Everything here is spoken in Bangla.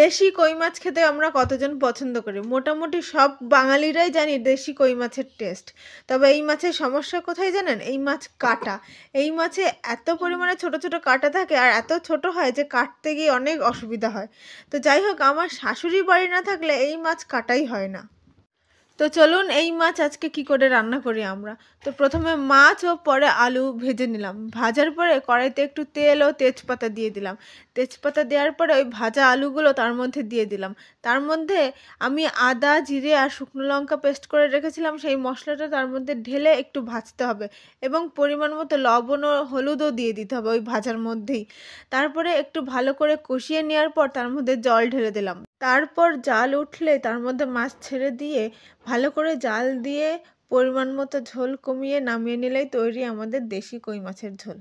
দেশি কই মাছ খেতে আমরা কতজন পছন্দ করি মোটামুটি সব বাঙালিরাই জানি দেশি কই মাছের টেস্ট তবে এই মাছের সমস্যা কোথায় জানেন এই মাছ কাটা এই মাছে এত পরিমাণে ছোট ছোট কাটা থাকে আর এত ছোট হয় যে কাটতে গিয়ে অনেক অসুবিধা হয় তো যাই হোক আমার শাশুড়ি বাড়ি না থাকলে এই মাছ কাটাই হয় না তো চলুন এই মাছ আজকে কি করে রান্না করি আমরা তো প্রথমে মাছ ও পরে আলু ভেজে নিলাম ভাজার পরে কড়াইতে একটু তেল ও তেজপাতা দিয়ে দিলাম তেজপাতা দেওয়ার পরে ওই ভাজা আলুগুলো তার মধ্যে দিয়ে দিলাম তার মধ্যে আমি আদা জিরে আর শুকনো লঙ্কা পেস্ট করে রেখেছিলাম সেই মশলাটা তার মধ্যে ঢেলে একটু ভাজতে হবে এবং পরিমাণ মতো লবণ ও হলুদও দিয়ে দিতে হবে ওই ভাজার মধ্যেই তারপরে একটু ভালো করে কষিয়ে নেওয়ার পর তার মধ্যে জল ঢেলে দিলাম তারপর জাল উঠলে তার মধ্যে মাছ ছেড়ে দিয়ে ভালো করে জাল দিয়ে পরিমাণ মতো ঝোল কমিয়ে নামিয়ে নিলেই তৈরি আমাদের দেশি কই মাছের ঝোল